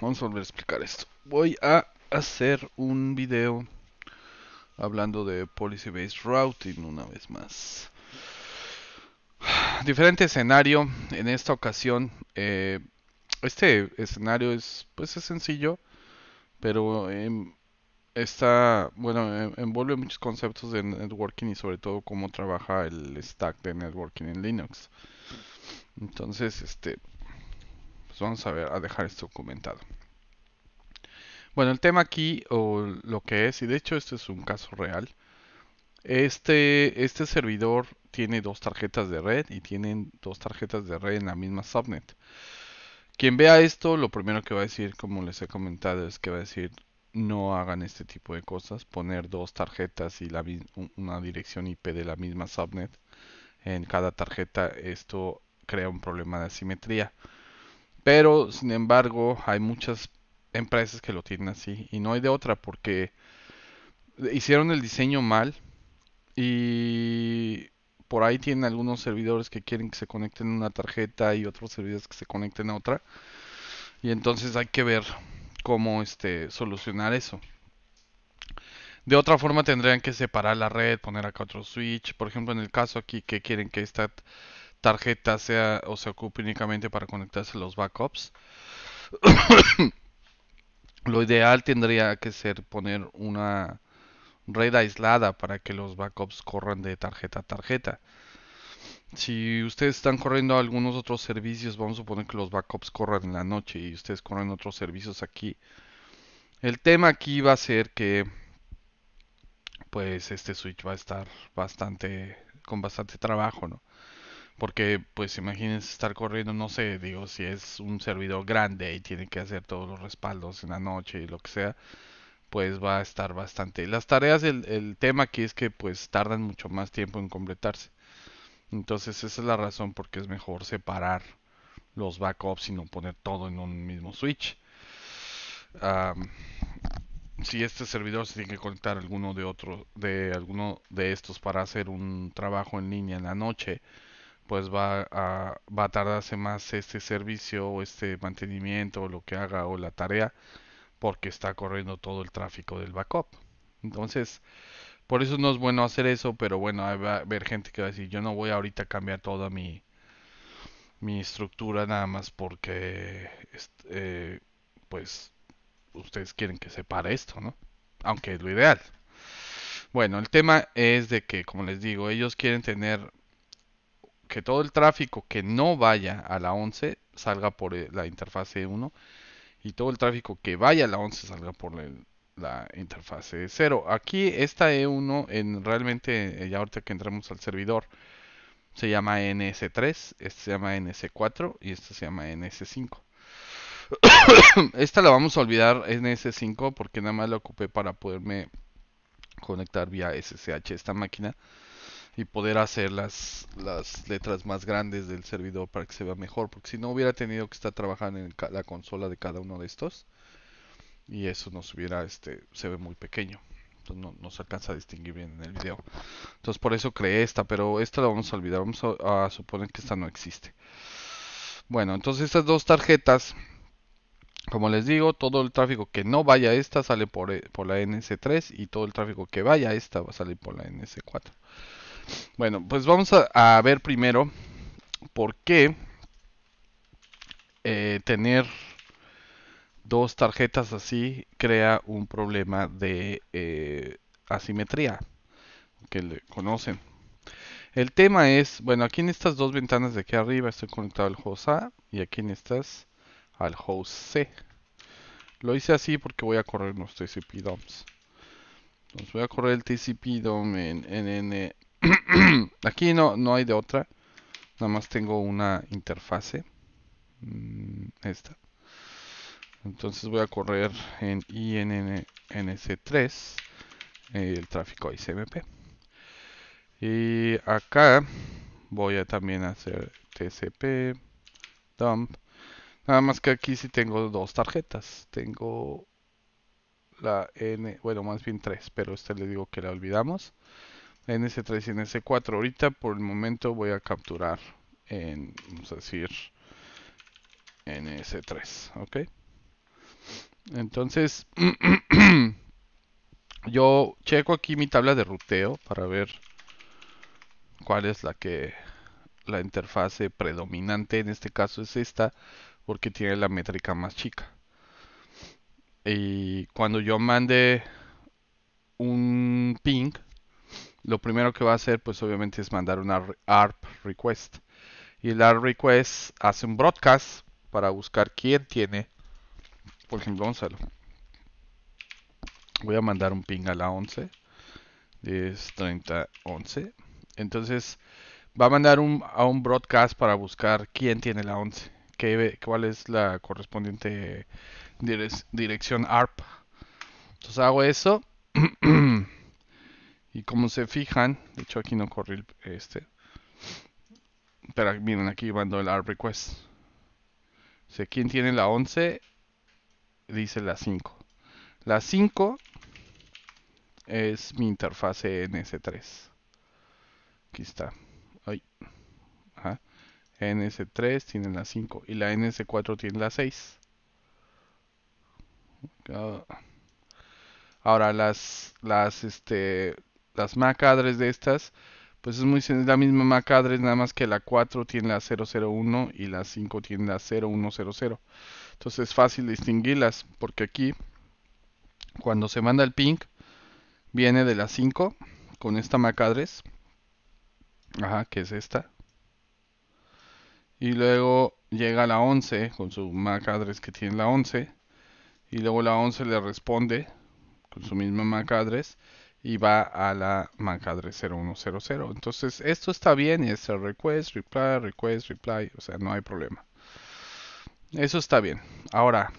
vamos a volver a explicar esto. Voy a hacer un video hablando de Policy Based Routing una vez más. Diferente escenario en esta ocasión. Eh, este escenario es, pues es sencillo, pero em, está, bueno, em, envuelve muchos conceptos de networking y sobre todo cómo trabaja el stack de networking en Linux. Entonces, este, pues vamos a ver, a dejar esto documentado. Bueno, el tema aquí, o lo que es, y de hecho este es un caso real, este, este servidor tiene dos tarjetas de red y tienen dos tarjetas de red en la misma subnet. Quien vea esto, lo primero que va a decir, como les he comentado, es que va a decir no hagan este tipo de cosas, poner dos tarjetas y la, una dirección IP de la misma subnet en cada tarjeta, esto crea un problema de asimetría. Pero, sin embargo, hay muchas empresas que lo tienen así y no hay de otra porque hicieron el diseño mal y por ahí tienen algunos servidores que quieren que se conecten a una tarjeta y otros servidores que se conecten a otra. Y entonces hay que ver cómo este, solucionar eso. De otra forma tendrían que separar la red, poner acá otro switch. Por ejemplo, en el caso aquí que quieren que esté? tarjeta sea o se ocupe únicamente para conectarse a los backups. Lo ideal tendría que ser poner una red aislada para que los backups corran de tarjeta a tarjeta. Si ustedes están corriendo algunos otros servicios, vamos a suponer que los backups corran en la noche y ustedes corren otros servicios aquí. El tema aquí va a ser que pues este switch va a estar bastante con bastante trabajo, ¿no? Porque, pues imagínense estar corriendo, no sé, digo, si es un servidor grande y tiene que hacer todos los respaldos en la noche y lo que sea, pues va a estar bastante. Las tareas, el, tema aquí es que pues tardan mucho más tiempo en completarse. Entonces esa es la razón por porque es mejor separar los backups y no poner todo en un mismo switch. Ah, si este servidor se tiene que conectar a alguno de otro, de alguno de estos para hacer un trabajo en línea en la noche, pues va a, tardarse más este servicio o este mantenimiento o lo que haga o la tarea porque está corriendo todo el tráfico del backup. Entonces, por eso no es bueno hacer eso, pero bueno, va a haber gente que va a decir, yo no voy ahorita a cambiar toda mi, mi estructura nada más porque, este, pues, ustedes quieren que se pare esto, ¿no? Aunque es lo ideal. Bueno, el tema es de que, como les digo, ellos quieren tener que todo el tráfico que no vaya a la 11 salga por eh, la interfase 1 y todo el tráfico que vaya a la 11 salga por la, interfaz interfase 0. Aquí esta E1 en realmente eh, ya ahorita que entramos al servidor se llama NS3, este se llama NS4 y este se llama NS5. esta la vamos a olvidar NS5 porque nada más la ocupé para poderme conectar vía SSH esta máquina y poder hacer las, las letras más grandes del servidor para que se vea mejor. Porque si no hubiera tenido que estar trabajando en la consola de cada uno de estos. Y eso nos hubiera, este, se ve muy pequeño. Entonces no, no se alcanza a distinguir bien en el video. Entonces por eso creé esta, pero esta la vamos a olvidar. Vamos a, suponer que esta no existe. Bueno, entonces estas dos tarjetas, como les digo, todo el tráfico que no vaya a esta sale por, eh, por la NS3 y todo el tráfico que vaya a esta va a salir por la NS4. Bueno, pues vamos a, ver primero por qué eh, tener dos tarjetas así crea un problema de eh, asimetría que le conocen. El tema es, bueno, aquí en estas dos ventanas de aquí arriba estoy conectado al host A y aquí en estas al host C. Lo hice así porque voy a correr los TCP DOMs. Entonces voy a correr el TCP DOM en NN Aquí no, no hay de otra. Nada más tengo una interfase. Mm, esta. Entonces voy a correr en INNC3 el tráfico ICMP. Y acá voy a también hacer TCP dump. Nada más que aquí si tengo dos tarjetas. Tengo la N, bueno, más bien tres, pero este le digo que la olvidamos en 3 y ns 4 Ahorita por el momento voy a capturar en, vamos a decir, ns 3 ¿ok? Entonces, yo checo aquí mi tabla de ruteo para ver cuál es la que la interfase predominante en este caso es esta porque tiene la métrica más chica y cuando yo mande un ping lo primero que va a hacer pues obviamente es mandar una ARP request. Y el ARP request hace un broadcast para buscar quién tiene, por ejemplo, Gonzalo. Voy a mandar un ping a la 11, 10, 30, 11. Entonces va a mandar un, a un broadcast para buscar quién tiene la 11, qué, cuál es la correspondiente dirección ARP. Entonces hago eso. Y como se fijan, de hecho aquí no corrí este. Pero miren, aquí mandó el ARP request. O sea, ¿quién tiene la 11? Dice la 5. La 5 es mi interfaz NS3. Aquí está. Ay. NS3 tiene la 5 y la NS4 tiene la 6. Ahora las las este las macadres de estas, pues es, muy, es la misma macadres, nada más que la 4 tiene la 001 y la 5 tiene la 0100. Entonces es fácil distinguirlas, porque aquí, cuando se manda el ping, viene de la 5 con esta macadres, ajá, que es esta. Y luego llega la 11 con su macadres que tiene la 11. Y luego la 11 le responde con su misma macadres address y va a la mancadre 0100. Entonces, esto está bien y es el request, reply, request, reply, o sea, no hay problema. Eso está bien. Ahora,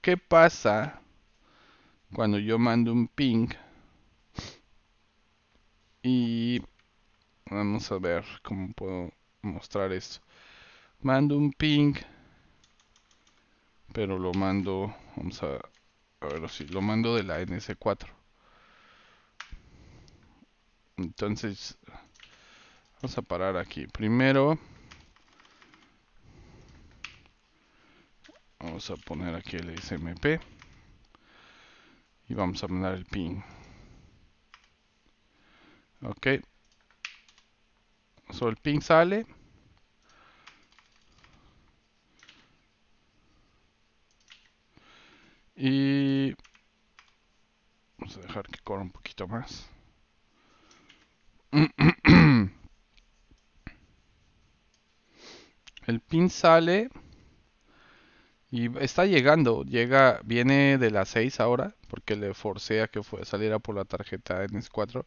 ¿qué pasa cuando yo mando un ping? Y vamos a ver cómo puedo mostrar esto. Mando un ping, pero lo mando, vamos a, a ver si lo mando de la NS4. Entonces, vamos a parar aquí. Primero, vamos a poner aquí el SMP y vamos a mandar el pin Ok. solo el pin sale. Y vamos a dejar que corra un poquito más. sale y está llegando. Llega, viene de las 6 ahora, porque le forcé a que saliera por la tarjeta en 4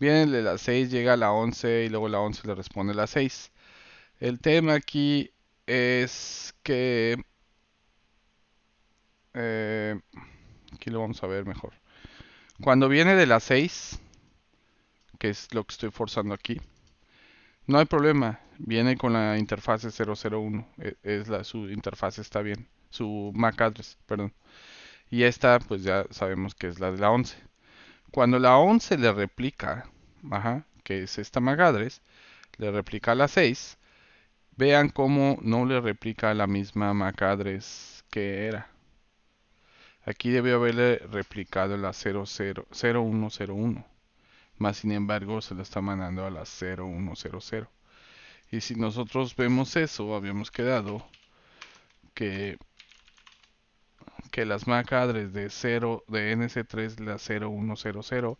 Viene de las 6, llega a la 11 y luego la 11 le responde a la 6. El tema aquí es que... Eh, aquí lo vamos a ver mejor. Cuando viene de las 6, que es lo que estoy forzando aquí no hay problema, viene con la interfase 001, e, es la, su interfaz está bien, su MAC address, perdón. Y esta pues ya sabemos que es la de la 11. Cuando la 11 le replica, que es esta MAC address, le replica a la 6, vean cómo no le replica la misma MAC address que era. Aquí debió haberle replicado la 00, 0101 más sin embargo se lo está mandando a la 0100. Y si nosotros vemos eso, habíamos quedado que, que las MAC de, 0, de NC3 es la 0100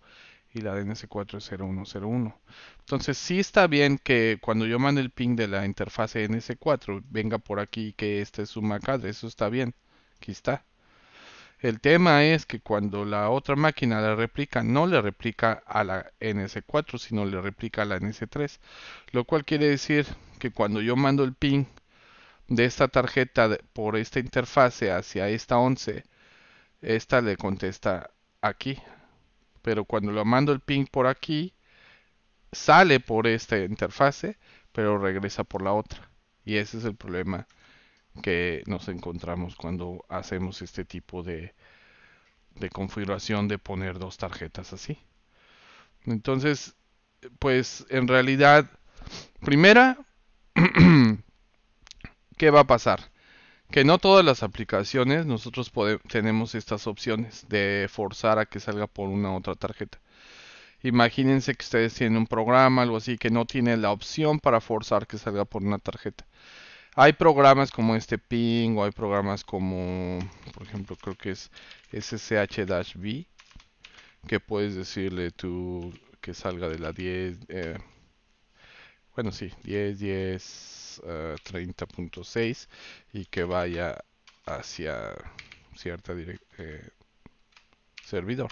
y la de NC4 es 0101. Entonces sí está bien que cuando yo mande el ping de la interfase ns 4 venga por aquí que este es su MAC address, eso está bien, aquí está. El tema es que cuando la otra máquina la replica, no le replica a la NS4, sino le replica a la NS3. Lo cual quiere decir que cuando yo mando el ping de esta tarjeta por esta interfase hacia esta 11, esta le contesta aquí. Pero cuando lo mando el ping por aquí, sale por esta interfase, pero regresa por la otra. Y ese es el problema que nos encontramos cuando hacemos este tipo de, configuración de poner dos tarjetas así. Entonces, pues en realidad, primera, ¿qué va a pasar? Que no todas las aplicaciones nosotros podemos, tenemos estas opciones de forzar a que salga por una otra tarjeta. Imagínense que ustedes tienen un programa, algo así, que no tiene la opción para forzar que salga por una tarjeta. Hay programas como este Ping o hay programas como, por ejemplo, creo que es SSH-V que puedes decirle tú que salga de la 10, eh, bueno, sí, 10, 10, 30.6 y que vaya hacia cierta eh, servidor.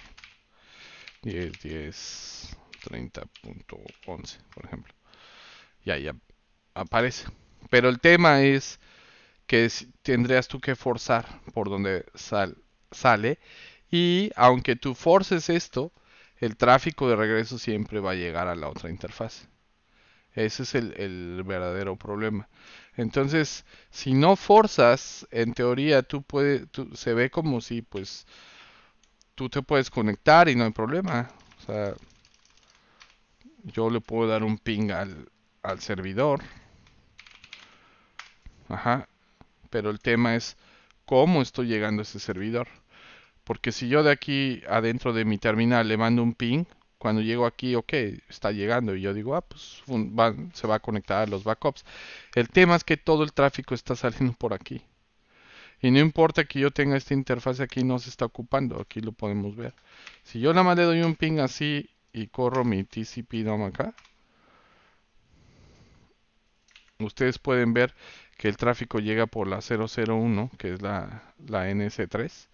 10, 10, 30.11, por ejemplo. Y ahí aparece. Pero el tema es que tendrías tú que forzar por donde sale. Y aunque tú forces esto, el tráfico de regreso siempre va a llegar a la otra interfaz. Ese es el, verdadero problema. Entonces, si no forzas, en teoría tú puedes, se ve como si pues tú te puedes conectar y no hay problema. O sea, yo le puedo dar un ping al, al servidor. Ajá. Pero el tema es cómo estoy llegando a ese servidor. Porque si yo de aquí adentro de mi terminal le mando un ping, cuando llego aquí, ok, está llegando. Y yo digo, ah, pues se va a conectar a los backups. El tema es que todo el tráfico está saliendo por aquí. Y no importa que yo tenga esta interfaz aquí, no se está ocupando. Aquí lo podemos ver. Si yo nada más le doy un ping así y corro mi TCP DOM acá, ustedes pueden ver que el tráfico llega por la 001, que es la, la NC3,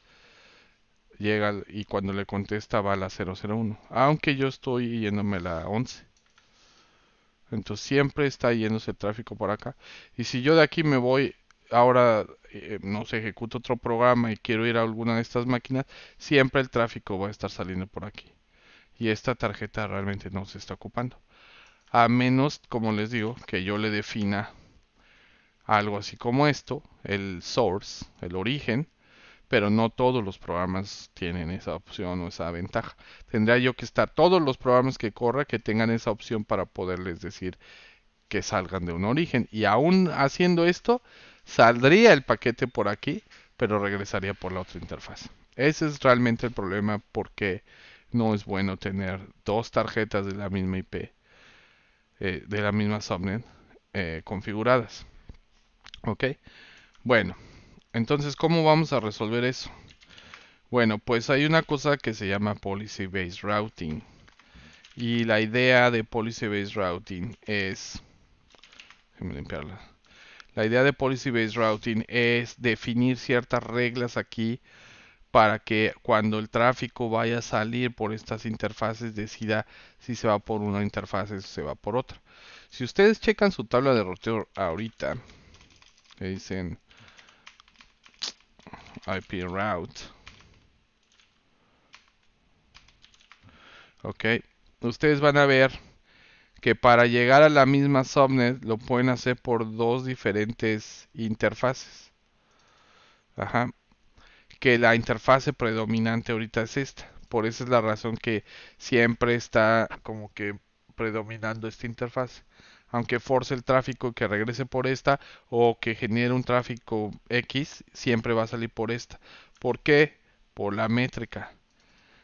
llega y cuando le contesta va a la 001, aunque yo estoy yéndome la 11. Entonces siempre está yéndose el tráfico por acá. Y si yo de aquí me voy, ahora eh, no se ejecuta otro programa y quiero ir a alguna de estas máquinas, siempre el tráfico va a estar saliendo por aquí. Y esta tarjeta realmente no se está ocupando. A menos, como les digo, que yo le defina algo así como esto, el source, el origen, pero no todos los programas tienen esa opción o esa ventaja. Tendría yo que estar todos los programas que corra que tengan esa opción para poderles decir que salgan de un origen. Y aún haciendo esto, saldría el paquete por aquí, pero regresaría por la otra interfaz. Ese es realmente el problema porque no es bueno tener dos tarjetas de la misma IP, eh, de la misma subnet, eh, configuradas. Ok, bueno, entonces, ¿cómo vamos a resolver eso? Bueno, pues hay una cosa que se llama Policy Based Routing. Y la idea de Policy Based Routing es... Déjenme limpiarla. La idea de Policy Based Routing es definir ciertas reglas aquí para que cuando el tráfico vaya a salir por estas interfaces decida si se va por una interfaz o se va por otra. Si ustedes checan su tabla de roteo ahorita, me dicen IP route. Ok, ustedes van a ver que para llegar a la misma subnet lo pueden hacer por dos diferentes interfaces. Ajá. Que la interfase predominante ahorita es esta. Por esa es la razón que siempre está como que predominando esta interfaz aunque force el tráfico que regrese por esta o que genere un tráfico X, siempre va a salir por esta. ¿Por qué? Por la métrica.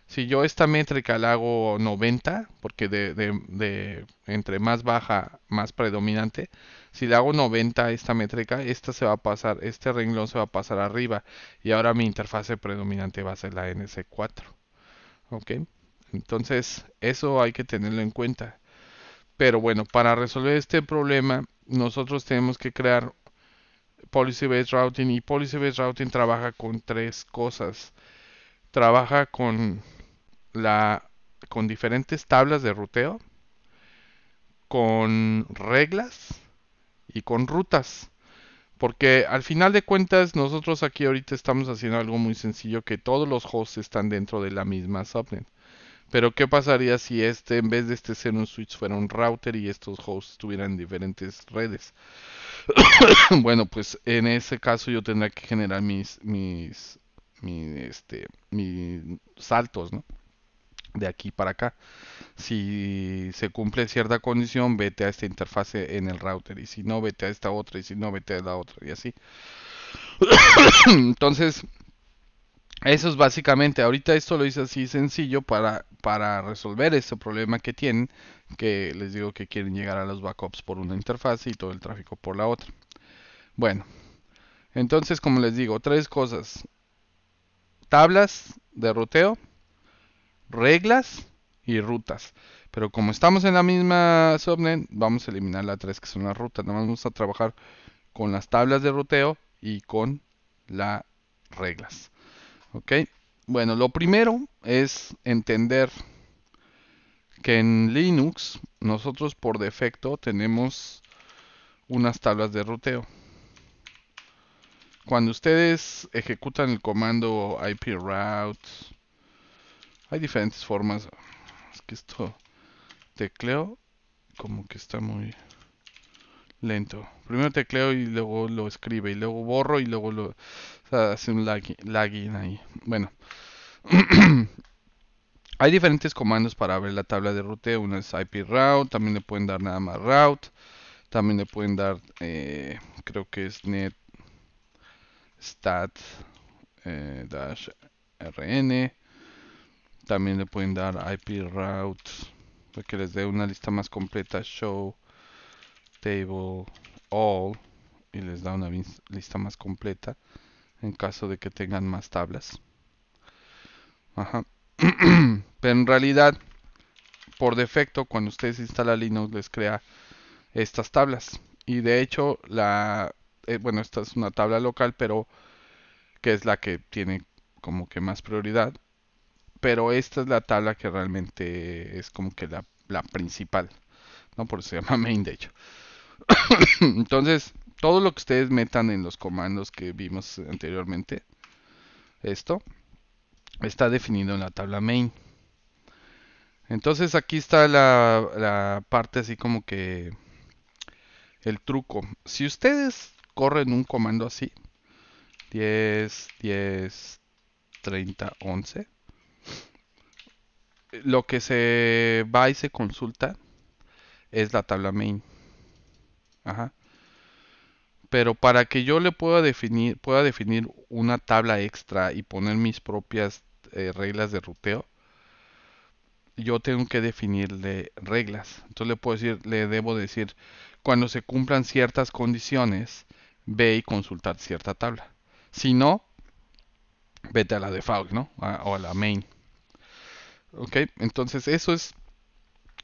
Si yo esta métrica la hago 90, porque de, entre más baja, más predominante, si le hago 90 esta métrica, esta se va a pasar, este renglón se va a pasar arriba y ahora mi interfase predominante va a ser la NC4. ¿Ok? Entonces, eso hay que tenerlo en cuenta. Pero bueno, para resolver este problema, nosotros tenemos que crear Policy Based Routing y Policy Based Routing trabaja con tres cosas. Trabaja con la con diferentes tablas de ruteo, con reglas y con rutas. Porque al final de cuentas nosotros aquí ahorita estamos haciendo algo muy sencillo que todos los hosts están dentro de la misma subnet. Pero ¿qué pasaría si este, en vez de este ser un switch, fuera un router y estos hosts tuvieran diferentes redes? bueno, pues en ese caso yo tendría que generar mis, mis, mis, este, mis saltos, ¿no? De aquí para acá. Si se cumple cierta condición, vete a esta interfase en el router. Y si no, vete a esta otra. Y si no, vete a la otra. Y así. Entonces, eso es básicamente, ahorita esto lo hice así sencillo para, para resolver ese problema que tienen, que les digo que quieren llegar a los backups por una interfaz y todo el tráfico por la otra. Bueno, entonces como les digo, tres cosas. Tablas de roteo reglas y rutas. Pero como estamos en la misma subnet, vamos a eliminar las tres que son las rutas. Nada más vamos a trabajar con las tablas de ruteo y con las reglas. ¿Ok? Bueno, lo primero es entender que en Linux nosotros por defecto tenemos unas tablas de ruteo. Cuando ustedes ejecutan el comando ip route hay diferentes formas. Es que esto tecleo como que está muy lento. Primero tecleo y luego lo escribe y luego borro y luego lo hace un lagging, ahí. Bueno. Hay diferentes comandos para ver la tabla de ruteo. Uno es IP route, también le pueden dar nada más route. También le pueden dar, eh, creo que es net stat eh, dash rn. También le pueden dar IP route para que les dé una lista más completa. Show table all y les da una lista más completa en caso de que tengan más tablas. Pero en realidad, por defecto, cuando ustedes instalan Linux les crea estas tablas. Y de hecho, la eh, bueno, esta es una tabla local, pero que es la que tiene como que más prioridad. Pero esta es la tabla que realmente es como que la, la principal. ¿no? Por eso se llama main, de hecho. Entonces, todo lo que ustedes metan en los comandos que vimos anteriormente, esto, está definido en la tabla main. Entonces aquí está la, la, parte así como que el truco. Si ustedes corren un comando así, 10, 10, 30, 11, lo que se va y se consulta es la tabla main. Ajá pero para que yo le pueda definir, pueda definir una tabla extra y poner mis propias eh, reglas de ruteo, yo tengo que definirle reglas. Entonces le puedo decir, le debo decir, cuando se cumplan ciertas condiciones, ve y consultar cierta tabla. Si no, vete a la default, ¿no? o a la main. Ok, entonces eso es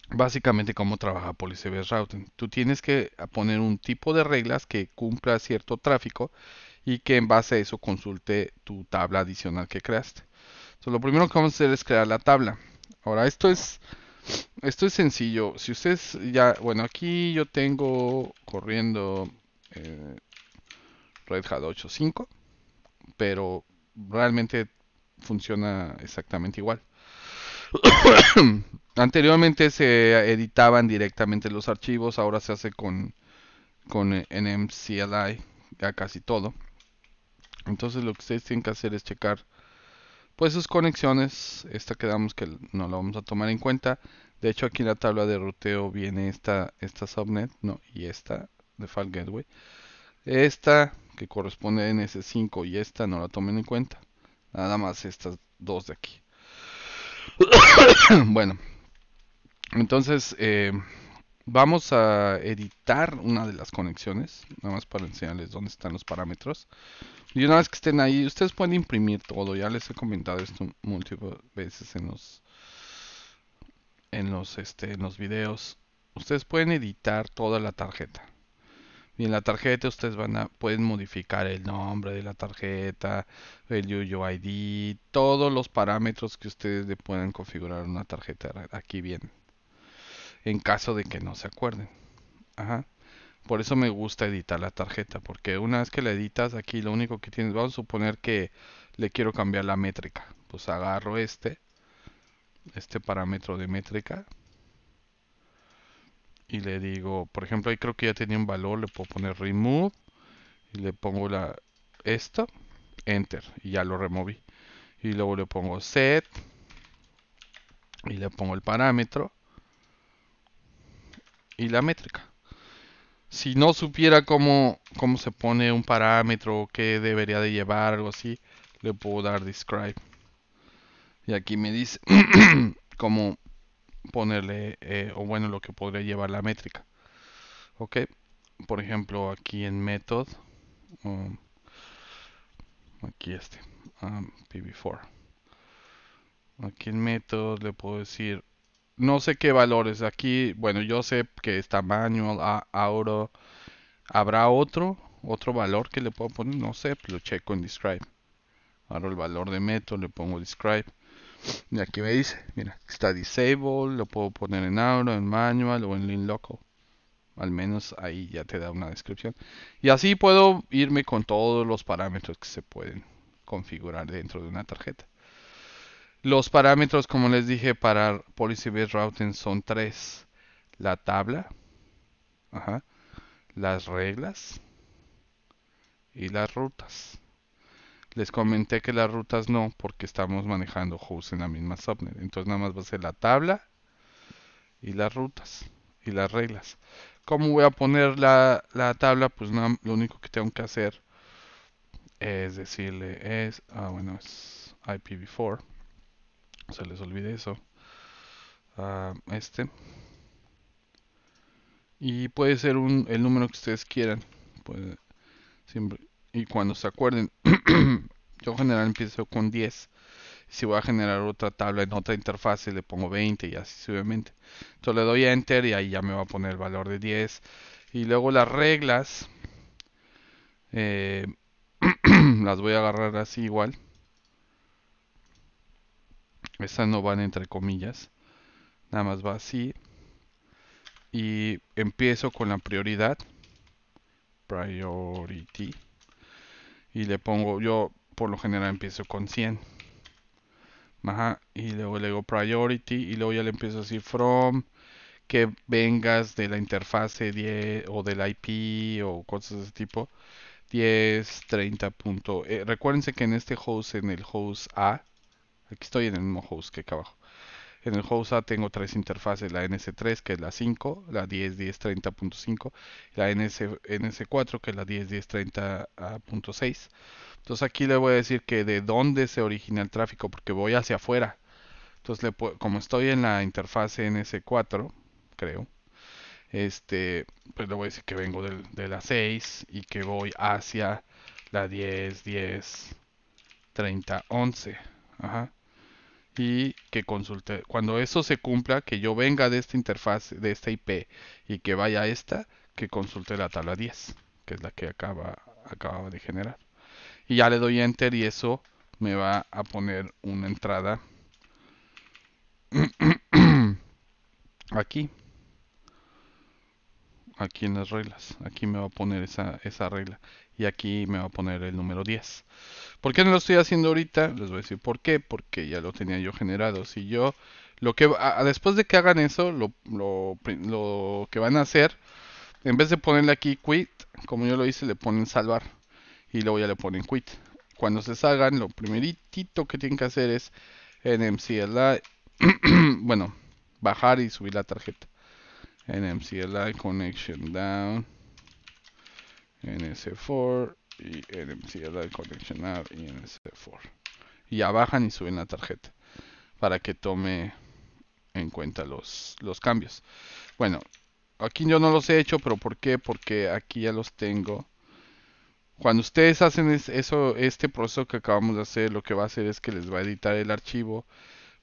básicamente cómo trabaja Policebs Routing. Tú tienes que poner un tipo de reglas que cumpla cierto tráfico y que en base a eso consulte tu tabla adicional que creaste. Entonces, lo primero que vamos a hacer es crear la tabla. Ahora, esto es, esto es sencillo. Si ustedes ya, bueno, aquí yo tengo corriendo eh, Red Hat 8.5, pero realmente funciona exactamente igual. Anteriormente se editaban directamente los archivos, ahora se hace con, con NMCLI ya casi todo. Entonces lo que ustedes tienen que hacer es checar pues sus conexiones. Esta quedamos que no la vamos a tomar en cuenta. De hecho aquí en la tabla de ruteo viene esta, esta subnet no, y esta de Gateway. Esta que corresponde a NS5 y esta no la tomen en cuenta. Nada más estas dos de aquí. bueno, entonces eh, vamos a editar una de las conexiones, nada más para enseñarles dónde están los parámetros. Y una vez que estén ahí, ustedes pueden imprimir todo. Ya les he comentado esto múltiples veces en los en los este, en los videos. Ustedes pueden editar toda la tarjeta. Y en la tarjeta ustedes van a, pueden modificar el nombre de la tarjeta, el UUID, todos los parámetros que ustedes le puedan configurar una tarjeta. Aquí bien En caso de que no se acuerden. Por eso me gusta editar la tarjeta, porque una vez que la editas, aquí lo único que tienes, vamos a suponer que le quiero cambiar la métrica. Pues agarro este, este parámetro de métrica, y le digo, por ejemplo, ahí creo que ya tenía un valor, le puedo poner remove y le pongo la esto enter y ya lo removí. Y luego le pongo set y le pongo el parámetro y la métrica. Si no supiera cómo, cómo se pone un parámetro, qué debería de llevar, algo así, le puedo dar describe. Y aquí me dice como ponerle, eh, o bueno, lo que podría llevar la métrica. Ok, por ejemplo, aquí en method, um, aquí este, um, pv 4 Aquí en method le puedo decir, no sé qué valores aquí, bueno, yo sé que está manual, a, habrá otro, otro valor que le puedo poner, no sé, lo checo en describe. Ahora el valor de method le pongo describe y aquí me dice, mira, está disable, lo puedo poner en auto, en manual o en link local. Al menos ahí ya te da una descripción. Y así puedo irme con todos los parámetros que se pueden configurar dentro de una tarjeta. Los parámetros, como les dije, para Policy Based Routing son tres. La tabla, las reglas y las rutas. Les comenté que las rutas no, porque estamos manejando hosts en la misma subnet. Entonces nada más va a ser la tabla y las rutas y las reglas. ¿Cómo voy a poner la, tabla? Pues lo único que tengo que hacer es decirle es, ah bueno, es IPv4. Se les olvide eso. Ah, este. Y puede ser un, el número que ustedes quieran. Pues, siempre y cuando se acuerden, yo general empiezo con 10. Si voy a generar otra tabla en otra interfaz, le pongo 20 y así suavemente. Entonces le doy a Enter y ahí ya me va a poner el valor de 10. Y luego las reglas, eh, las voy a agarrar así igual. Estas no van entre comillas. Nada más va así. Y empiezo con la prioridad. Priority y le pongo, yo por lo general empiezo con 100. Ajá, y luego le digo priority y luego ya le empiezo a decir from que vengas de la interfase 10 o del IP o cosas de ese tipo. 10, 30 punto. Eh, recuérdense que en este host, en el host A, aquí estoy en el mismo host que acá abajo. En el HOSA tengo tres interfaces, la ns 3 que es la 5, la 10.10.30.5, la ns 4 que es la 10.10.30.6. Entonces aquí le voy a decir que de dónde se origina el tráfico, porque voy hacia afuera. Entonces, como estoy en la interfaz ns 4 creo, este, pues le voy a decir que vengo de la 6 y que voy hacia la 10, Ajá y que consulte. Cuando eso se cumpla, que yo venga de esta interfaz, de esta IP y que vaya a esta, que consulte la tabla 10, que es la que acaba, acababa de generar. Y ya le doy enter y eso me va a poner una entrada aquí aquí en las reglas. Aquí me va a poner esa, regla. Y aquí me va a poner el número 10. ¿Por qué no lo estoy haciendo ahorita? Les voy a decir por qué. Porque ya lo tenía yo generado. Si yo... Lo que, después de que hagan eso, lo, que van a hacer, en vez de ponerle aquí quit, como yo lo hice, le ponen salvar. Y luego ya le ponen quit. Cuando se salgan, lo primeritito que tienen que hacer es en MCLA, bueno, bajar y subir la tarjeta. NMCli connection down, NS4 y NMCLI connection up y NS4. Y ya bajan y suben la tarjeta para que tome en cuenta los, los cambios. Bueno, aquí yo no los he hecho, pero ¿por qué? Porque aquí ya los tengo. Cuando ustedes hacen eso, este proceso que acabamos de hacer, lo que va a hacer es que les va a editar el archivo,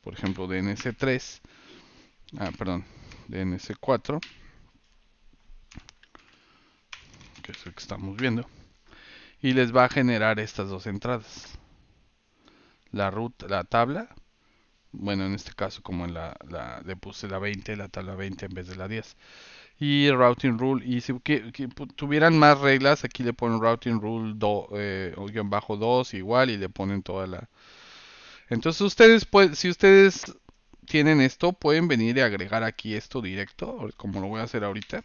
por ejemplo, de NS3. Ah, perdón, en ese 4 que es el que estamos viendo y les va a generar estas dos entradas la ruta, la tabla bueno en este caso como en la, la, le puse la 20, la tabla 20 en vez de la 10 y routing rule y si tuvieran más reglas aquí le ponen routing rule eh, o bajo 2 igual y le ponen toda la entonces ustedes pues si ustedes tienen esto, pueden venir y agregar aquí esto directo, como lo voy a hacer ahorita.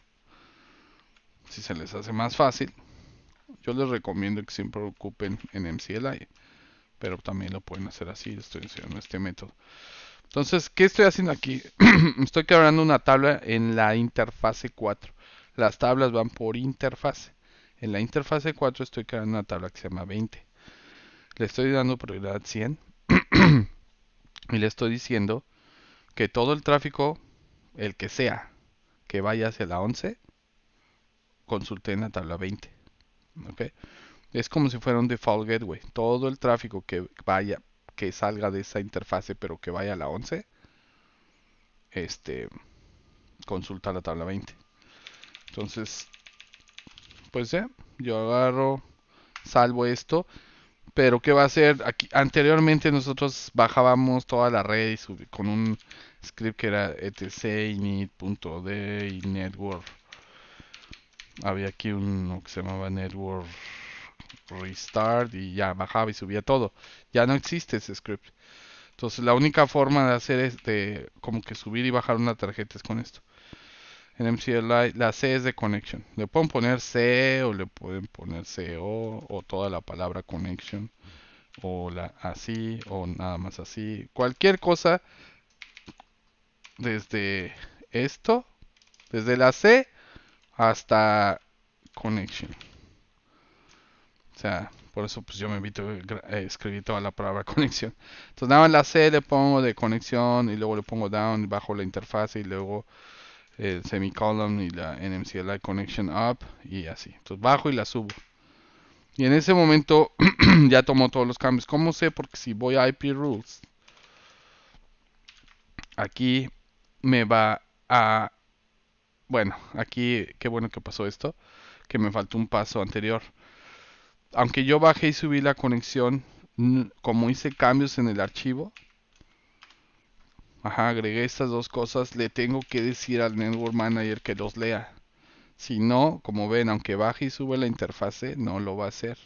Si se les hace más fácil. Yo les recomiendo que siempre ocupen en MCLI. Pero también lo pueden hacer así, estoy enseñando este método. Entonces, ¿qué estoy haciendo aquí? estoy creando una tabla en la interfase 4. Las tablas van por interfase. En la interfase 4 estoy creando una tabla que se llama 20. Le estoy dando prioridad 100. y le estoy diciendo que todo el tráfico, el que sea, que vaya hacia la 11, consulte en la tabla 20. Es como si fuera un default gateway. Todo el tráfico que vaya, que salga de esa interfase, pero que vaya a la 11, este, consulta la tabla 20. Entonces, pues ya, yo agarro, salvo esto pero ¿qué va a hacer? Aquí, anteriormente nosotros bajábamos toda la red y con un script que era etc init.d y network. Había aquí uno que se llamaba network restart y ya bajaba y subía todo. Ya no existe ese script. Entonces la única forma de hacer es como que subir y bajar una tarjeta es con esto. En MCLI la C es de connection. Le pueden poner C o le pueden poner CO o toda la palabra connection o la así o nada más así. Cualquier cosa desde esto, desde la C hasta connection. O sea, por eso pues yo me invito a escribir toda la palabra conexión. Entonces nada más la C le pongo de conexión y luego le pongo down bajo la interfaz y luego el eh, semicolon y la NMCLI connection up y así. Entonces bajo y la subo. Y en ese momento ya tomó todos los cambios. ¿Cómo sé? Porque si voy a IP rules, aquí me va a... Bueno, aquí qué bueno que pasó esto, que me faltó un paso anterior. Aunque yo bajé y subí la conexión, como hice cambios en el archivo, agregué estas dos cosas, le tengo que decir al Network Manager que los lea. Si no, como ven, aunque baje y sube la interfase, no lo va a hacer.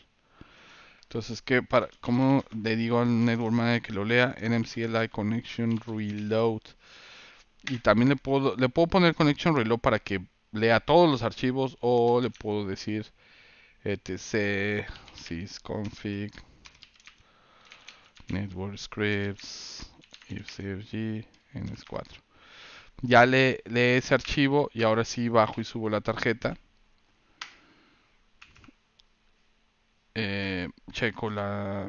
Entonces, que para, ¿cómo le digo al Network Manager que lo lea? NMCLI Connection Reload. Y también le puedo, le puedo poner Connection Reload para que lea todos los archivos o le puedo decir etc sysconfig network scripts en es 4 ya le, ese archivo y ahora sí bajo y subo la tarjeta eh, checo la,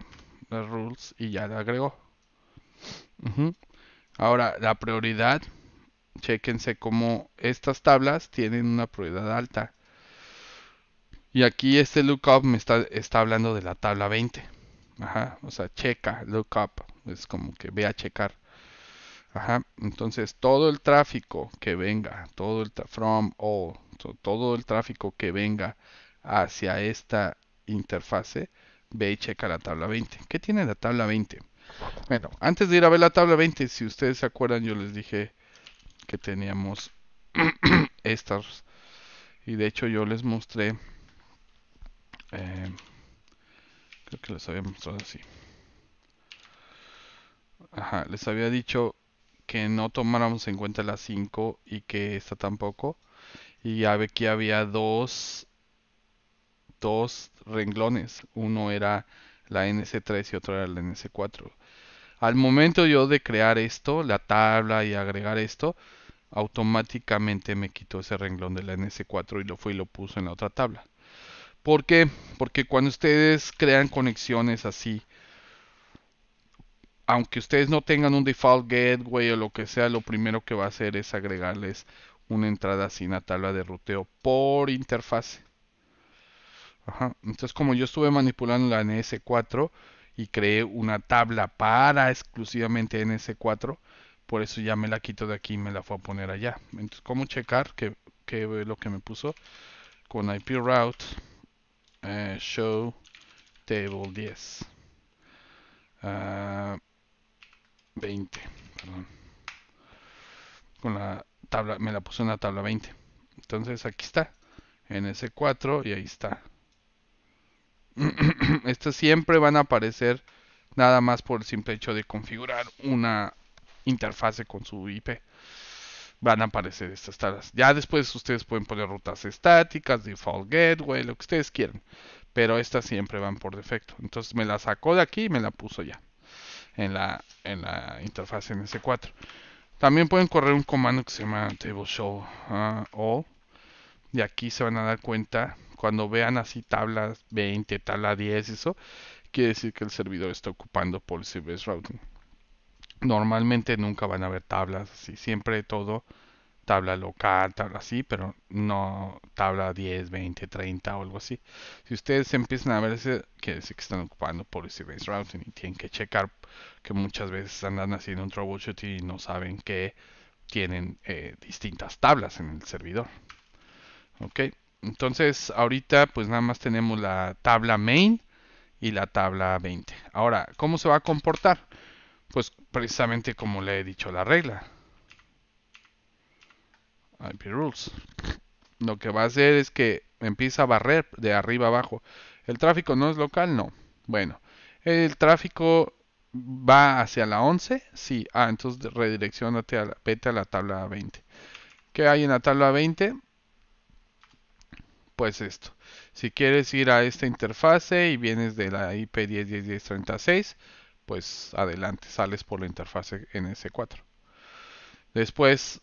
las rules y ya la agregó ahora la prioridad chequense como estas tablas tienen una prioridad alta y aquí este lookup me está, está hablando de la tabla 20 Ajá, o sea, checa, lookup es como que ve a checar. Ajá. Entonces, todo el tráfico que venga, todo el from all, todo el tráfico que venga hacia esta interfase, ve y checa la tabla 20. ¿Qué tiene la tabla 20? Bueno, antes de ir a ver la tabla 20, si ustedes se acuerdan, yo les dije que teníamos estas. Y de hecho yo les mostré, eh, creo que les había mostrado así les había dicho que no tomáramos en cuenta la 5 y que esta tampoco. Y ya ve que había dos, dos renglones. Uno era la NC3 y otro era la NC4. Al momento yo de crear esto, la tabla y agregar esto, automáticamente me quitó ese renglón de la ns 4 y lo fue y lo puso en la otra tabla. ¿Por qué? Porque cuando ustedes crean conexiones así, aunque ustedes no tengan un default gateway o lo que sea, lo primero que va a hacer es agregarles una entrada sin la tabla de ruteo por interfase. Entonces, como yo estuve manipulando la NS4 y creé una tabla para exclusivamente NS4, por eso ya me la quito de aquí y me la fue a poner allá. Entonces, ¿cómo checar que, es lo que me puso? Con IP route eh, show table 10. 20, perdón. Con la tabla, me la puse en la tabla 20. Entonces aquí está, en s 4 y ahí está. Estas siempre van a aparecer nada más por el simple hecho de configurar una interfase con su IP. Van a aparecer estas tablas. Ya después ustedes pueden poner rutas estáticas, default gateway, lo que ustedes quieran. Pero estas siempre van por defecto. Entonces me la sacó de aquí y me la puso ya en la, en la interfaz 4 También pueden correr un comando que se llama table show ah, o all. Y aquí se van a dar cuenta, cuando vean así tablas 20, tabla 10, eso, quiere decir que el servidor está ocupando policy based routing. Normalmente nunca van a ver tablas así, siempre todo tabla local, tabla así, pero no tabla 10, 20, 30 o algo así. Si ustedes empiezan a ver que que están ocupando policy based routing y tienen que checar que muchas veces andan haciendo un troubleshooting y no saben que tienen eh, distintas tablas en el servidor. Ok, entonces ahorita pues nada más tenemos la tabla main y la tabla 20. Ahora, ¿cómo se va a comportar? Pues precisamente como le he dicho la regla IP Rules. Lo que va a hacer es que empieza a barrer de arriba abajo. ¿El tráfico no es local? No. Bueno, el tráfico va hacia la 11. Sí. Ah, entonces redireccionate, a la, vete a la tabla 20. ¿Qué hay en la tabla 20? Pues esto. Si quieres ir a esta interfase y vienes de la IP 10.10.10.36, pues adelante, sales por la interfase NS4. Después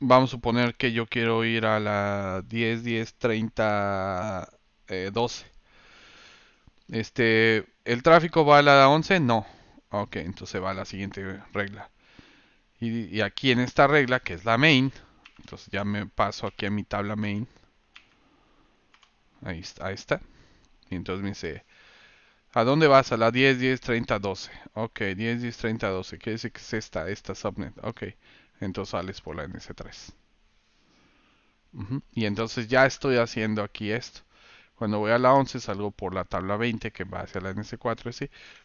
vamos a suponer que yo quiero ir a la 10, 10, 30, 12. Este, ¿el tráfico va a la 11? No. Ok, entonces va a la siguiente regla. Y, aquí en esta regla, que es la main, entonces ya me paso aquí a mi tabla main. Ahí está. Ahí está. Y entonces me dice, ¿a dónde vas? A la 10, 10, 30, 12. Ok, 10, 10, 30, 12. Quiere decir que es esta, esta subnet. Ok entonces sales por la ns 3 Y entonces ya estoy haciendo aquí esto. Cuando voy a la 11 salgo por la tabla 20 que va hacia la ns 4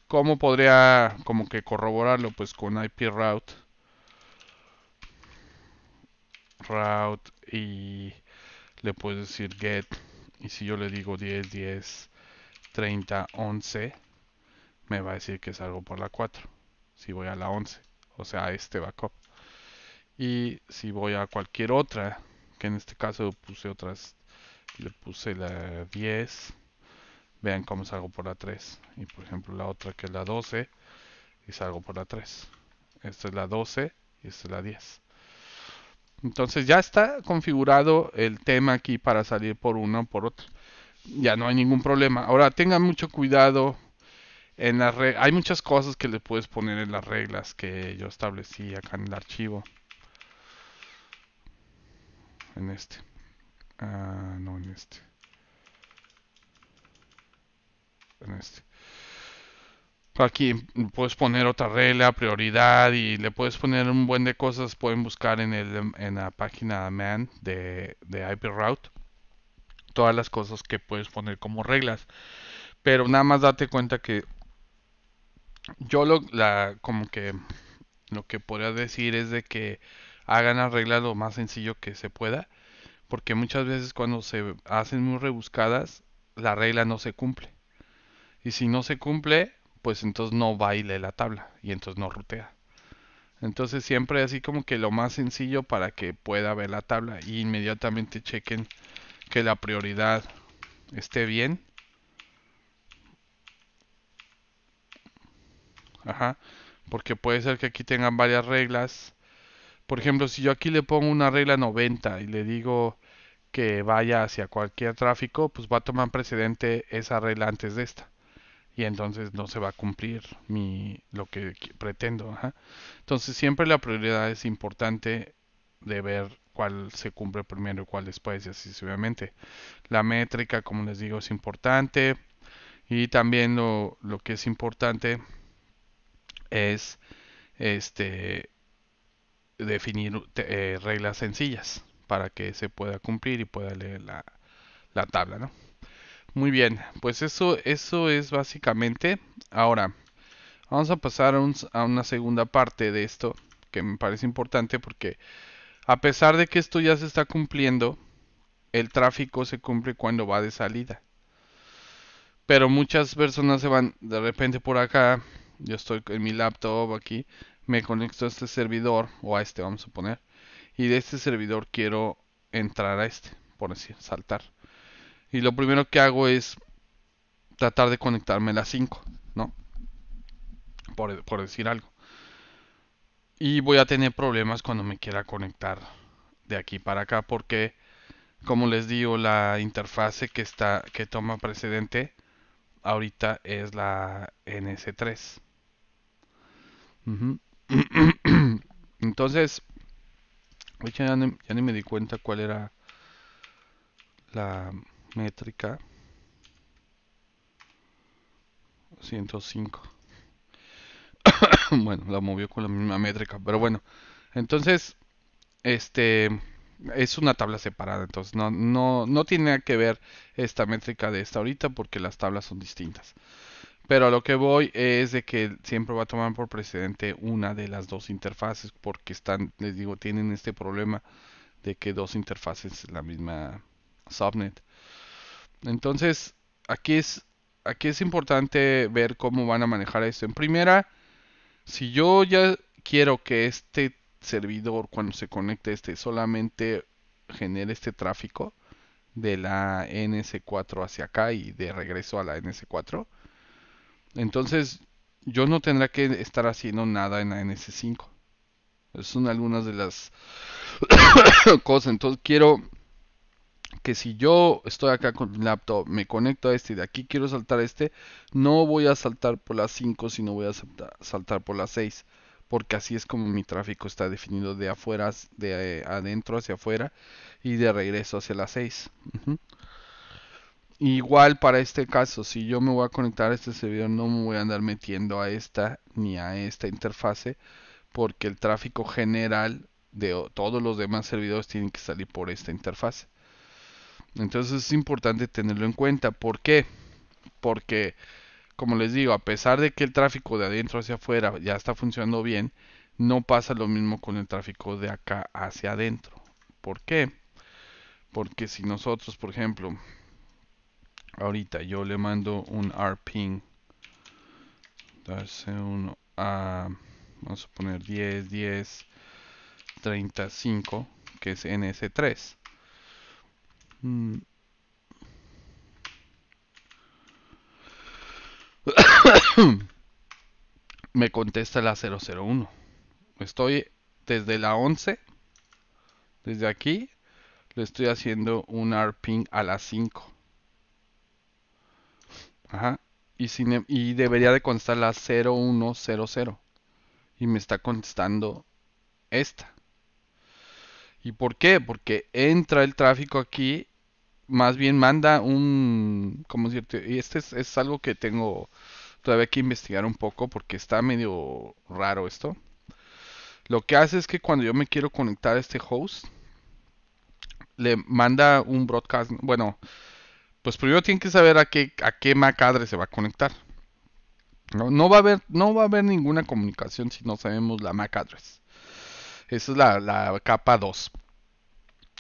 ¿Cómo podría como que corroborarlo? Pues con IP route. Route y le puedo decir get. Y si yo le digo 10, 10, 30, 11, me va a decir que salgo por la 4. Si voy a la 11. O sea, este backup. Y si voy a cualquier otra, que en este caso puse otras, le puse la 10, vean cómo salgo por la 3. Y por ejemplo la otra que es la 12, y salgo por la 3. Esta es la 12 y esta es la 10. Entonces ya está configurado el tema aquí para salir por una o por otra. Ya no hay ningún problema. Ahora tengan mucho cuidado. En la hay muchas cosas que le puedes poner en las reglas que yo establecí acá en el archivo en este. Ah, no, en este. En este. Aquí puedes poner otra regla, prioridad y le puedes poner un buen de cosas. Pueden buscar en, el, en la página man de, de IP route todas las cosas que puedes poner como reglas. Pero nada más date cuenta que yo lo, la, como que lo que podría decir es de que hagan la regla lo más sencillo que se pueda, porque muchas veces cuando se hacen muy rebuscadas, la regla no se cumple. Y si no se cumple, pues entonces no baile la tabla y entonces no rutea. Entonces siempre así como que lo más sencillo para que pueda ver la tabla y inmediatamente chequen que la prioridad esté bien. Ajá, porque puede ser que aquí tengan varias reglas por ejemplo, si yo aquí le pongo una regla 90 y le digo que vaya hacia cualquier tráfico, pues va a tomar precedente esa regla antes de esta. Y entonces no se va a cumplir mi, lo que pretendo. Entonces siempre la prioridad es importante de ver cuál se cumple primero y cuál después y así obviamente. La métrica, como les digo, es importante. Y también lo, lo que es importante es este definir eh, reglas sencillas para que se pueda cumplir y pueda leer la, tabla, ¿no? Muy bien, pues eso, eso es básicamente. Ahora, vamos a pasar a, a una segunda parte de esto que me parece importante porque a pesar de que esto ya se está cumpliendo, el tráfico se cumple cuando va de salida. Pero muchas personas se van de repente por acá, yo estoy en mi laptop aquí, me conecto a este servidor o a este vamos a poner y de este servidor quiero entrar a este por decir saltar y lo primero que hago es tratar de conectarme a la 5 no por, decir algo y voy a tener problemas cuando me quiera conectar de aquí para acá porque como les digo la interfase que está que toma precedente ahorita es la ns3 Entonces, ya ni, me di cuenta cuál era la métrica. 105. bueno, la movió con la misma métrica, pero bueno. Entonces, este es una tabla separada, entonces no, no, no tiene que ver esta métrica de esta ahorita porque las tablas son distintas. Pero a lo que voy es de que siempre va a tomar por precedente una de las dos interfaces porque están, les digo, tienen este problema de que dos interfaces es la misma subnet. Entonces, aquí es, aquí es importante ver cómo van a manejar esto. En primera, si yo ya quiero que este servidor cuando se conecte este solamente genere este tráfico de la NS4 hacia acá y de regreso a la NS4, entonces, yo no tendrá que estar haciendo nada en, ans ese 5. Son algunas de las cosas. Entonces, quiero que si yo estoy acá con mi laptop, me conecto a este y de aquí quiero saltar a este, no voy a saltar por las 5, sino voy a saltar por las 6. Porque así es como mi tráfico está definido de afuera, de eh, adentro hacia afuera y de regreso hacia las 6. Igual para este caso, si yo me voy a conectar a este servidor, no me voy a andar metiendo a esta ni a esta interfase, porque el tráfico general de todos los demás servidores tiene que salir por esta interfase. Entonces es importante tenerlo en cuenta. ¿Por qué? Porque, como les digo, a pesar de que el tráfico de adentro hacia afuera ya está funcionando bien, no pasa lo mismo con el tráfico de acá hacia adentro. ¿Por qué? Porque si nosotros, por ejemplo, ahorita yo le mando un ARPING darse uno a vamos a poner 10 10 35 que es ns3 mm. me contesta la 001 estoy desde la 11 desde aquí le estoy haciendo un ARPING a la 5 Ajá. Y, debería de contestar la 0100. Y me está contestando esta. ¿Y por qué? Porque entra el tráfico aquí. Más bien manda un... ¿Cómo decirte? Y este es, algo que tengo todavía que investigar un poco porque está medio raro esto. Lo que hace es que cuando yo me quiero conectar a este host, le manda un broadcast, bueno, pues primero tienen que saber a qué, a qué macadre se va a conectar. No, va a haber, no va a haber ninguna comunicación si no sabemos la MAC address. Esa es la, capa 2.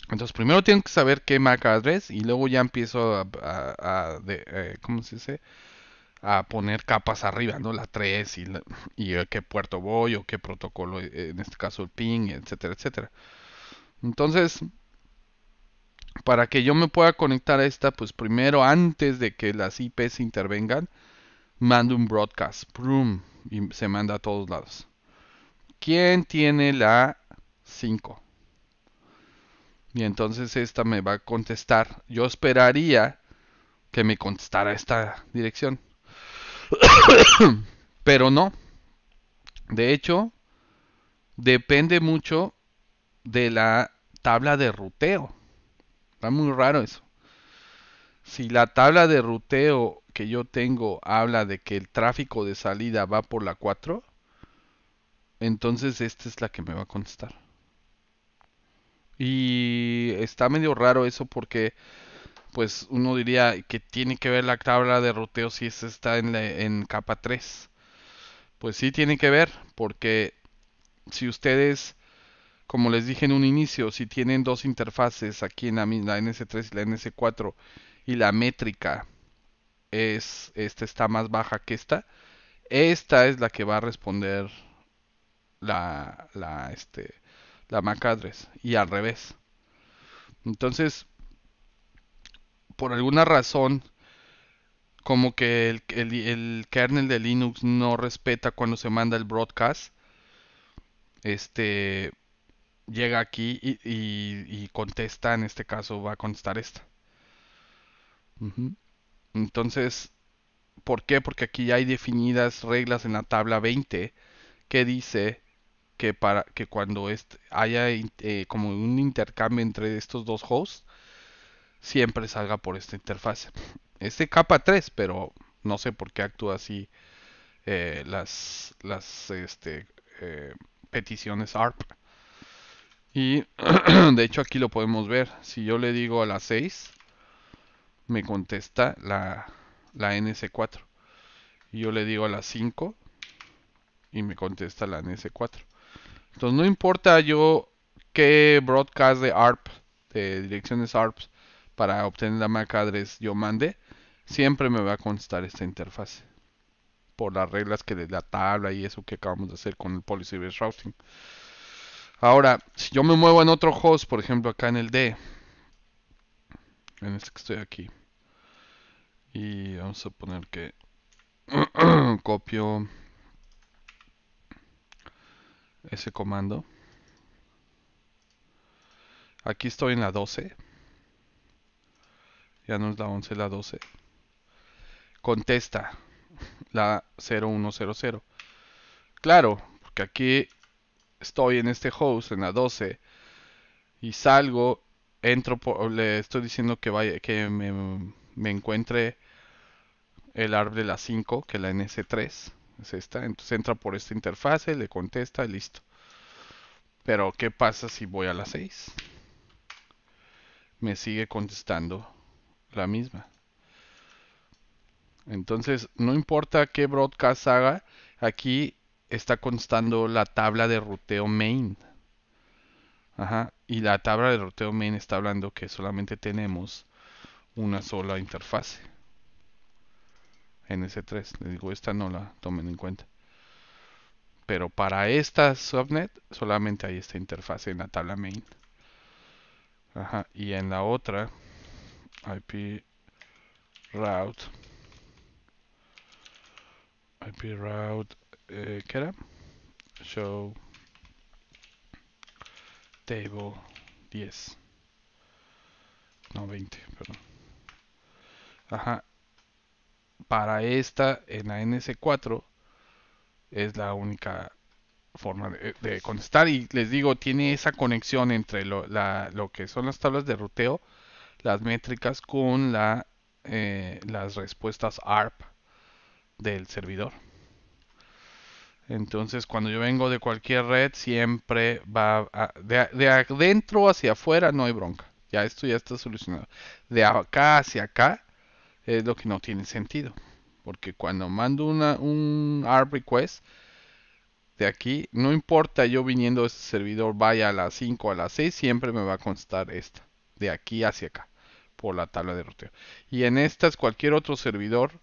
Entonces, primero tienen que saber qué MAC address y luego ya empiezo a, de, eh, ¿cómo se dice? A poner capas arriba, ¿no? La 3 y, a eh, qué puerto voy o qué protocolo, eh, en este caso el ping, etcétera, etcétera. Entonces, para que yo me pueda conectar a esta, pues primero, antes de que las IPs intervengan, mando un broadcast. y se manda a todos lados. ¿Quién tiene la 5? Y entonces esta me va a contestar. Yo esperaría que me contestara esta dirección. Pero no. De hecho, depende mucho de la tabla de ruteo. Está muy raro eso. Si la tabla de ruteo que yo tengo habla de que el tráfico de salida va por la 4, entonces esta es la que me va a contestar. Y está medio raro eso porque pues uno diría que tiene que ver la tabla de ruteo si esta está en, en capa 3. Pues sí tiene que ver porque si ustedes como les dije en un inicio, si tienen dos interfaces aquí en la, NS3 y la NS4 y la métrica es esta está más baja que esta, esta es la que va a responder la, la, este, la MAC address y al revés. Entonces, por alguna razón, como que el, el, el, kernel de Linux no respeta cuando se manda el broadcast. Este, llega aquí y, contesta, en este caso va a contestar esta. Entonces, ¿por qué? Porque aquí ya hay definidas reglas en la tabla 20 que dice que, para, que cuando haya eh, como un intercambio entre estos dos hosts, siempre salga por esta interfase. Este capa 3, pero no sé por qué actúa así eh, las, las este, eh, peticiones ARP. Y de hecho aquí lo podemos ver. Si yo le digo a las 6, me contesta la, la 4 Y yo le digo a las 5 y me contesta la NS4. Entonces no importa yo qué broadcast de ARP, de direcciones ARP, para obtener la MAC address yo mande, siempre me va a contestar esta interfaz. Por las reglas que de la tabla y eso que acabamos de hacer con el policy based routing. Ahora, si yo me muevo en otro host, por ejemplo acá en el D, en este que estoy aquí, y vamos a poner que copio ese comando. Aquí estoy en la 12. Ya no es la 11, la 12. Contesta la 0100. Claro, porque aquí estoy en este host, en la 12, y salgo, entro, por, le estoy diciendo que, vaya, que me, encuentre el ARP de la 5, que es la NS3, es esta, entonces entra por esta interfase, le contesta, listo. Pero, ¿qué pasa si voy a la 6? Me sigue contestando la misma. Entonces, no importa qué broadcast haga, aquí está constando la tabla de ruteo main. Y la tabla de ruteo main está hablando que solamente tenemos una sola interfase. NS3. Les digo, esta no la tomen en cuenta. Pero para esta subnet solamente hay esta interfase en la tabla main. Y en la otra, IP route. IP route eh, que era? Show table 10. No, 20, perdón. Ajá. Para esta, en la NS4, es la única forma de, contestar. Y les digo, tiene esa conexión entre lo, lo, que son las tablas de ruteo, las métricas, con la, eh, las respuestas ARP del servidor. Entonces, cuando yo vengo de cualquier red, siempre va a, de, adentro hacia afuera, no hay bronca. Ya esto ya está solucionado. De acá hacia acá es lo que no tiene sentido. Porque cuando mando un ARP request de aquí, no importa yo viniendo a este servidor, vaya a las 5 a las 6, siempre me va a constar esta. De aquí hacia acá. Por la tabla de roteo. Y en estas, cualquier otro servidor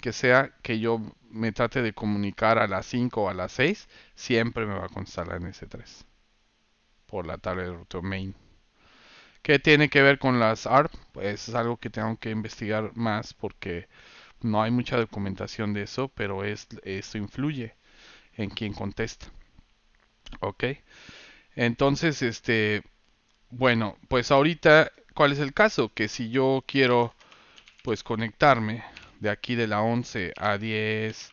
que sea que yo me trate de comunicar a las 5 o a las 6, siempre me va a constar la NS3 por la tabla de root main. ¿Qué tiene que ver con las ARP? Pues es algo que tengo que investigar más porque no hay mucha documentación de eso, pero es, eso influye en quien contesta. Ok, entonces, este, bueno, pues ahorita, ¿cuál es el caso? Que si yo quiero, pues conectarme de aquí de la 11 a 10,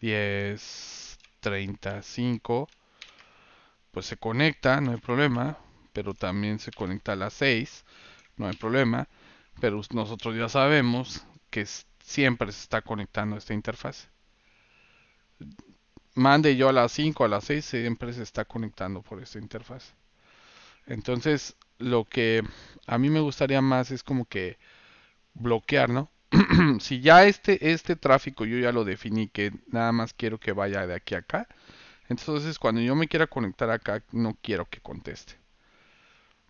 10, 35, pues se conecta, no hay problema, pero también se conecta a las 6, no hay problema, pero nosotros ya sabemos que siempre se está conectando a esta interfaz. Mande yo a las 5, a las 6, siempre se está conectando por esta interfaz. Entonces, lo que a mí me gustaría más es como que bloquear, ¿no? si ya este, este tráfico yo ya lo definí que nada más quiero que vaya de aquí a acá, entonces cuando yo me quiera conectar acá no quiero que conteste.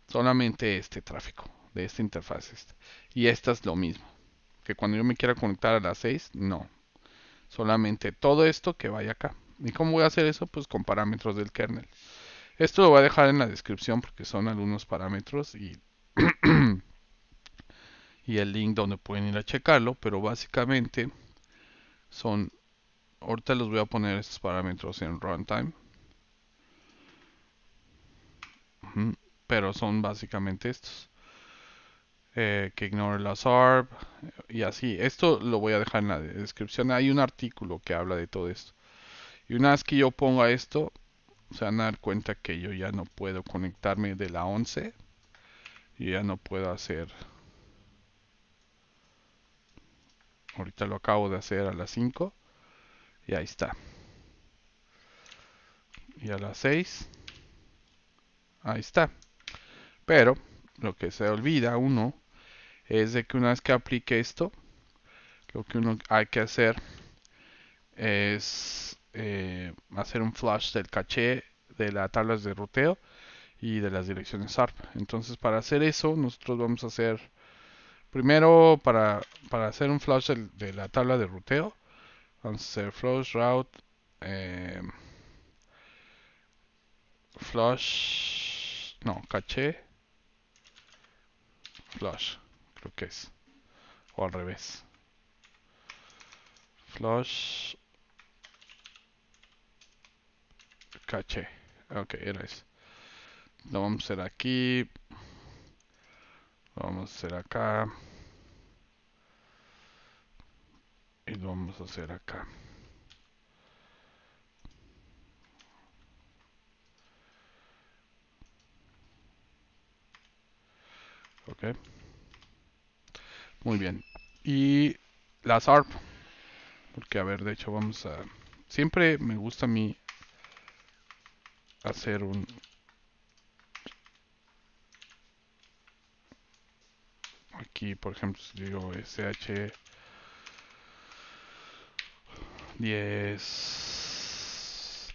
Solamente este tráfico de esta interfaz. Este. Y esta es lo mismo. Que cuando yo me quiera conectar a las 6, no. Solamente todo esto que vaya acá. ¿Y cómo voy a hacer eso? Pues con parámetros del kernel. Esto lo voy a dejar en la descripción porque son algunos parámetros y y el link donde pueden ir a checarlo, pero básicamente son, ahorita los voy a poner estos parámetros en runtime, pero son básicamente estos. Eh, que ignore las ARP y así. Esto lo voy a dejar en la descripción. Hay un artículo que habla de todo esto. Y una vez que yo ponga esto, se van a dar cuenta que yo ya no puedo conectarme de la 11. y ya no puedo hacer Ahorita lo acabo de hacer a las 5. Y ahí está. Y a las 6. Ahí está. Pero lo que se olvida uno es de que una vez que aplique esto, lo que uno hay que hacer es eh, hacer un flash del caché de las tablas de ruteo y de las direcciones ARP. Entonces para hacer eso nosotros vamos a hacer Primero, para, para hacer un flush de, la tabla de ruteo, vamos a hacer flush route eh, flush, no, caché flush, creo que es, o al revés, flush caché, ok, era eso. vamos a hacer aquí, vamos a hacer acá. y lo vamos a hacer acá ok muy bien y las ARP porque a ver de hecho vamos a siempre me gusta a mí hacer un aquí por ejemplo si digo sh 10,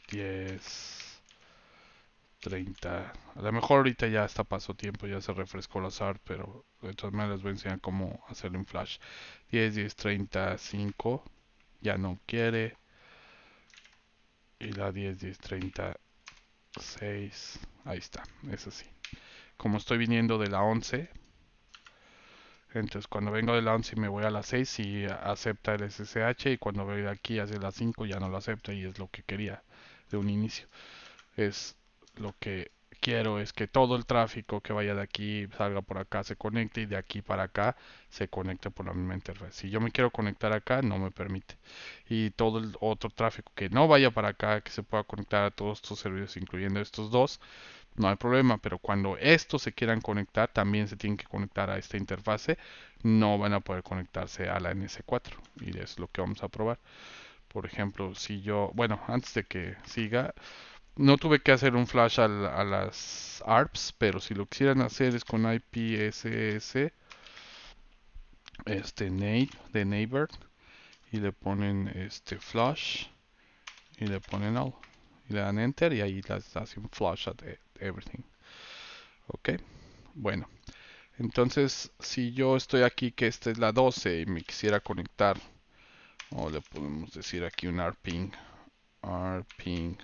10, 30. A lo mejor ahorita ya está paso tiempo, ya se refrescó la azar, pero de todas maneras les voy a enseñar cómo hacerlo un flash. 10, 10, 30, 5. Ya no quiere. Y la 10, 10, 30, 6. Ahí está, es así. Como estoy viniendo de la 11, entonces, cuando vengo de la 11 y me voy a las 6, y acepta el SSH y cuando voy de aquí hacia las 5 ya no lo acepta y es lo que quería de un inicio. Es lo que quiero es que todo el tráfico que vaya de aquí, salga por acá, se conecte y de aquí para acá se conecte por la misma interfaz. Si yo me quiero conectar acá, no me permite. Y todo el otro tráfico que no vaya para acá, que se pueda conectar a todos estos servicios, incluyendo estos dos, no hay problema, pero cuando estos se quieran conectar, también se tienen que conectar a esta interfase, no van a poder conectarse a la NS4 y es lo que vamos a probar. Por ejemplo, si yo, bueno, antes de que siga, no tuve que hacer un flash a, las ARPs, pero si lo quisieran hacer es con IPSS, este de neighbor, y le ponen este flash y le ponen all le dan enter y ahí las hacen flush at e-, everything ok bueno entonces si yo estoy aquí que esta es la 12 y me quisiera conectar o le podemos decir aquí un arping, rping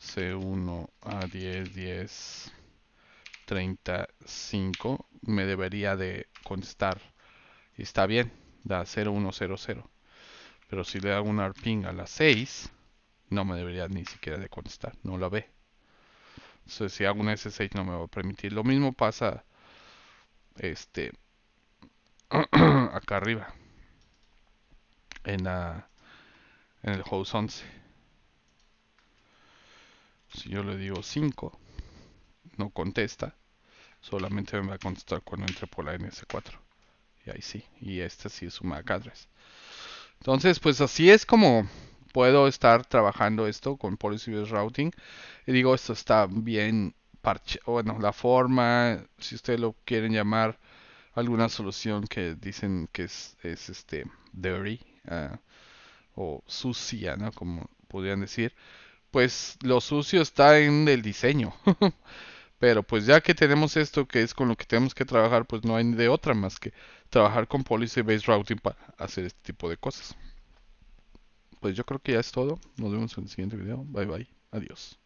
c1 a 10 10 35 me debería de contestar está bien da 0100 pero si le hago un arping a la 6 no me debería ni siquiera de contestar, no la ve. Entonces, si hago un S6 no me va a permitir. Lo mismo pasa este acá arriba en la en el host 11. Si yo le digo 5, no contesta, solamente me va a contestar cuando entre por la NS4. Y ahí sí, y esta sí es su MAC Entonces, pues así es como puedo estar trabajando esto con Policy Based Routing. Y digo, esto está bien parche, bueno, la forma, si ustedes lo quieren llamar, alguna solución que dicen que es, este dirty ah, o sucia, ¿no? Como podrían decir. Pues lo sucio está en el diseño. Pero pues ya que tenemos esto que es con lo que tenemos que trabajar, pues no hay de otra más que trabajar con policy based routing para hacer este tipo de cosas pues yo creo que ya es todo. Nos vemos en el siguiente video. Bye bye. Adiós.